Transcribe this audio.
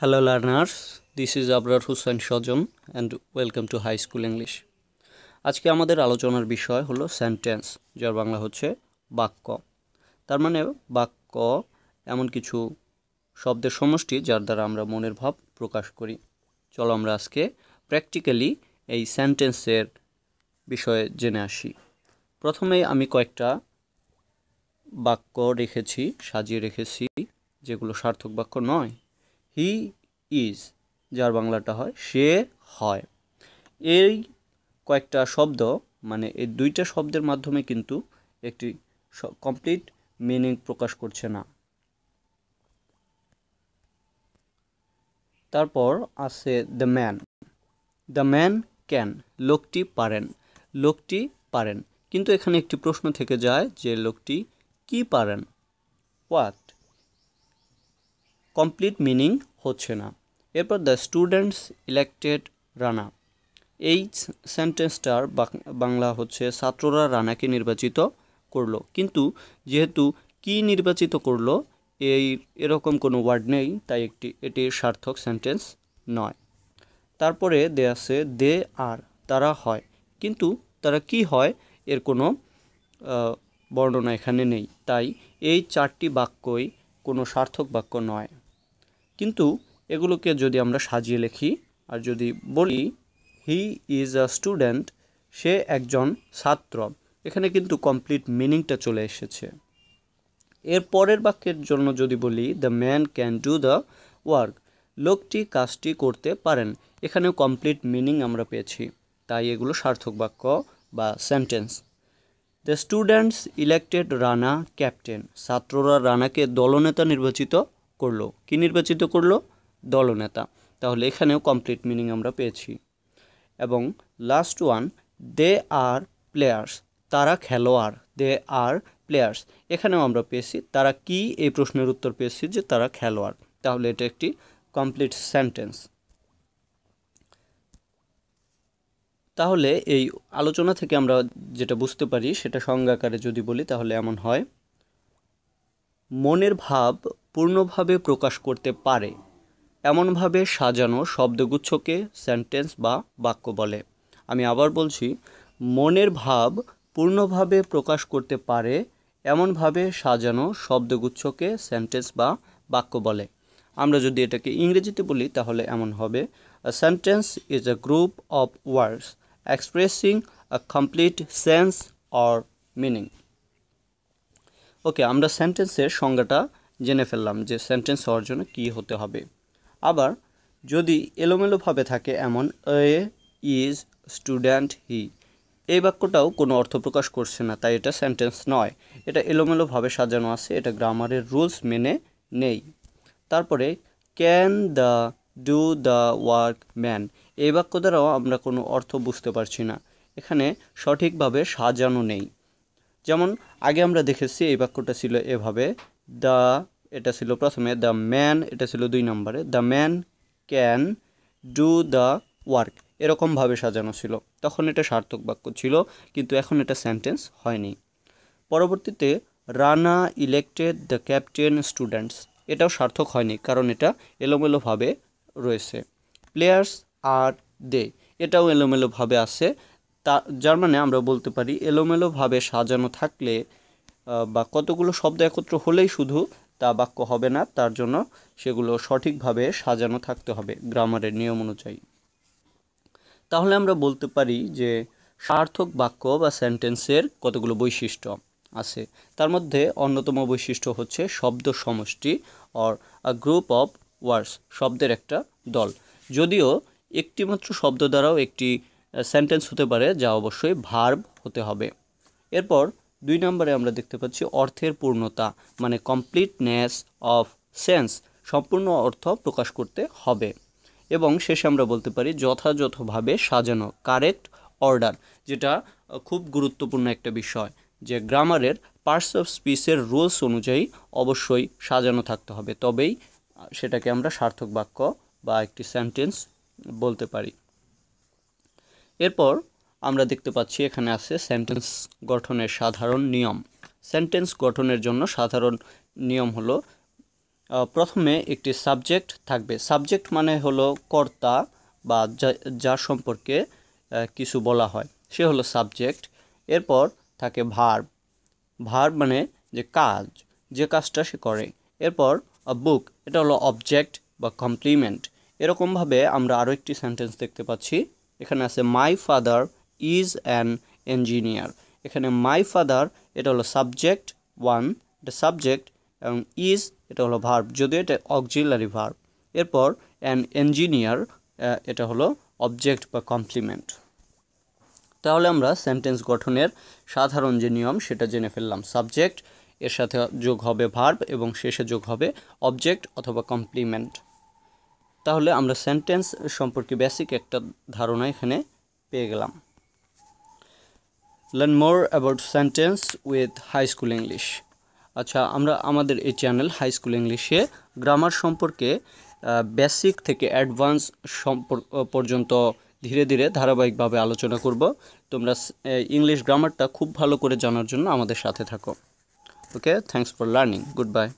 hello learners this is Abrar Hussain Sajan and welcome to high school English আজকে আমাদের আলোচনার বিষয় হলো সেন্টেন্স যার বাংলা হচ্ছে বাক্য তার মানে বাক্য এমন কিছু শব্দের সমষ্টি যার দ্বারা আমরা মনের ভাব প্রকাশ করি চলো আমরা আজকে প্র্যাকটিক্যালি এই সেন্টেন্সের বিষয়ে জেনে আসি প্রথমে আমি কয়েকটা বাক্য রেখেছি সাজিয়ে রেখেছি যেগুলো সার্থক বাক্য নয় হি ইজ যার বাংলাটা হয় সে হয় এই কয়েকটা শব্দ মানে এই দুইটা শব্দের মাধ্যমে কিন্তু একটি কমপ্লিট মিনিং প্রকাশ করছে না তারপর আছে the man the man can লোকটি পারেন লোকটি পারেন কিন্তু এখানে একটি প্রশ্ন থেকে যায় যে লোকটি কি পারেন হোয়াট কমপ্লিট মিনিং হচ্ছে না এরপর দ্য স্টুডেন্টস ইলেক্টেড রানা এই সেন্টেন্সটার বাংলা হচ্ছে ছাত্ররা রানাকে নির্বাচিত করলো কিন্তু যেহেতু কি নির্বাচিত করলো এই এরকম কোনো ওয়ার্ড নেই তাই একটি এটি সার্থক সেন্টেন্স নয় তারপরে দে আছে দে আর তারা হয় কিন্তু তারা কি হয় এর কোনো বর্ণনা এখানে নেই তাই এই চারটি বাক্যই কোনো সার্থক বাক্য নয় কিন্তু এগুলোকে যদি আমরা সাজিয়ে লিখি আর যদি বলি হি ইজ আ স্টুডেন্ট সে একজন ছাত্র এখানে কিন্তু কমপ্লিট মিনিংটা চলে এসেছে এর পরের বাক্যের জন্য যদি বলি the man can do the work লোকটি কাজটি করতে পারেন এখানেও কমপ্লিট মিনিং আমরা পেয়েছি তাই এগুলো সার্থক বাক্য বা sentence the students elected Rana captain ছাত্ররা রানাকে দলনেতা নির্বাচিত করলো কি নির্বাচিত করলো দলনেতা তাহলে এখানেও কমপ্লিট মিনিং আমরা পেয়েছি এবং last one they are players তারা খেলোয়াড় দে আর প্লেয়ার্স এখানেও আমরা পেয়েছি তারা কি এই প্রশ্নের উত্তর পেয়েছি যে তারা খেলোয়াড় তাহলে এটা একটি কমপ্লিট সেন্টেন্স তাহলে এই আলোচনা থেকে আমরা যেটা বুঝতে পারি সেটা সংজ্ঞাকারে যদি বলি তাহলে এমন হয় মনের ভাব পূর্ণভাবে প্রকাশ করতে পারে এমনভাবে সাজানো শব্দগুচ্ছকে সেন্টেন্স বা বাক্য বলে আমি আবার বলছি মনের ভাব পূর্ণভাবে প্রকাশ করতে পারে এমনভাবে সাজানো শব্দগুচ্ছকে সেন্টেন্স বা বাক্য বলে আমরা যদি এটাকে ইংরেজিতে বলি তাহলে এমন হবে a sentence is a group of words expressing a complete sense or meaning okay আমরা সেন্টেন্সের সংজ্ঞাটা জেনে ফেললাম যে সেন্টেন্স হওয়ার জন্য কি হতে হবে আবার যদি এলোমেলোভাবে থাকে এমন এ ইজ স্টুডেন্ট হি এই বাক্যটাও কোনো অর্থ প্রকাশ করছে না তাই এটা সেন্টেন্স নয় এটা এলোমেলোভাবে সাজানো আছে এটা গ্রামারের রুলস মেনে নেই তারপরে can the do the work man এই বাক্য দ্বারাও আমরা কোনো অর্থ বুঝতে পারছি না এখানে সঠিকভাবে সাজানো নেই যেমন আগে আমরা দেখেছি এই বাক্যটা ছিল এভাবে দ্য এটা ছিল প্রথমে দ্য ম্যান এটা ছিল দুই নম্বরে the man can do the work এরকমভাবে সাজানো ছিল তখন এটা সার্থক বাক্য ছিল কিন্তু এখন এটা সেন্টেন্স হয়নি পরবর্তীতে Rana elected the captain students এটাও সার্থক হয়নি কারণ এটা এলোমেলোভাবে রয়েছে প্লেয়ার্স আর দে এটাও এলোমেলোভাবে আছে তা যার মানে আমরা বলতে পারি এলোমেলোভাবে সাজানো থাকলে বা কতগুলো শব্দ একত্র হলেই শুধু তা বাক্য হবে না তার জন্য সেগুলো সঠিকভাবে সাজানো থাকতে হবে গ্রামারের নিয়ম অনুযায়ী তাহলে আমরা বলতে পারি যে সার্থক বাক্য বা সেন্টেন্সের কতগুলো বৈশিষ্ট্য আছে তার মধ্যে অন্যতম বৈশিষ্ট্য হচ্ছে শব্দ সমষ্টি or a group of words শব্দের একটা দল যদিও একটিমাত্র শব্দ দ্বারাও একটি সেন্টেন্স হতে পারে যা অবশ্যই ভার্ব হতে হবে এরপর দুই নম্বরে আমরা দেখতে পাচ্ছি অর্থের পূর্ণতা মানে কমপ্লিটনেস অফ সেন্স সম্পূর্ণ অর্থ প্রকাশ করতে হবে এবং শেষে আমরা বলতে পারি যথাযথভাবে সাজানো কারেক্ট অর্ডার যেটা খুব গুরুত্বপূর্ণ একটা বিষয় যে গ্রামারের পার্টস অফ স্পিচের রুলস অনুযায়ী অবশ্যই সাজানো থাকতে হবে তবেই সেটাকে আমরা সার্থক বাক্য বা একটি সেন্টেন্স বলতে পারি এরপর আমরা দেখতে পাচ্ছি এখানে আছে সেন্টেন্স গঠনের সাধারণ নিয়ম সেন্টেন্স গঠনের জন্য সাধারণ নিয়ম হলো প্রথমে একটি সাবজেক্ট থাকবে সাবজেক্ট মানে হলো কর্তা বা যার সম্পর্কে কিছু বলা হয় সে হলো সাবজেক্ট এরপর থাকে ভার্ব ভার্ব মানে যে কাজ যে কাজটা সে করে এরপর বুক এটা হলো অবজেক্ট বা কমপ্লিমেন্ট এরকমভাবে আমরা আরও একটি সেন্টেন্স দেখতে পাচ্ছি এখানে আছে my father is an engineer এখানে মাই ফাদার এটা হলো সাবজেক্ট ওয়ান এটা সাবজেক্ট এবং ইজ এটা হলো ভার্ব যদিও এটা অক্সিলারি ভার্ব এরপর অ্যান ইঞ্জিনিয়ার এটা হলো অবজেক্ট বা কমপ্লিমেন্ট তাহলে আমরা সেন্টেন্স গঠনের সাধারণ যে নিয়ম সেটা জেনে ফেললাম সাবজেক্ট এর সাথে যোগ হবে ভার্ব এবং শেষে যোগ হবে অবজেক্ট অথবা কমপ্লিমেন্ট তাহলে আমরা সেন্টেন্স সম্পর্কে বেসিক একটা ধারণা এখানে পেয়ে গেলাম learn more about sentence with high school English আচ্ছা আমরা আমাদের এই চ্যানেল হাই স্কুল ইংলিশে গ্রামার সম্পর্কে বেসিক থেকে অ্যাডভান্স সম্পর্ পর্যন্ত ধীরে ধীরে ধারাবাহিকভাবে আলোচনা করব তোমরা ইংলিশ গ্রামারটা খুব ভালো করে জানার জন্য আমাদের সাথে থাকো okay thanks for learning good by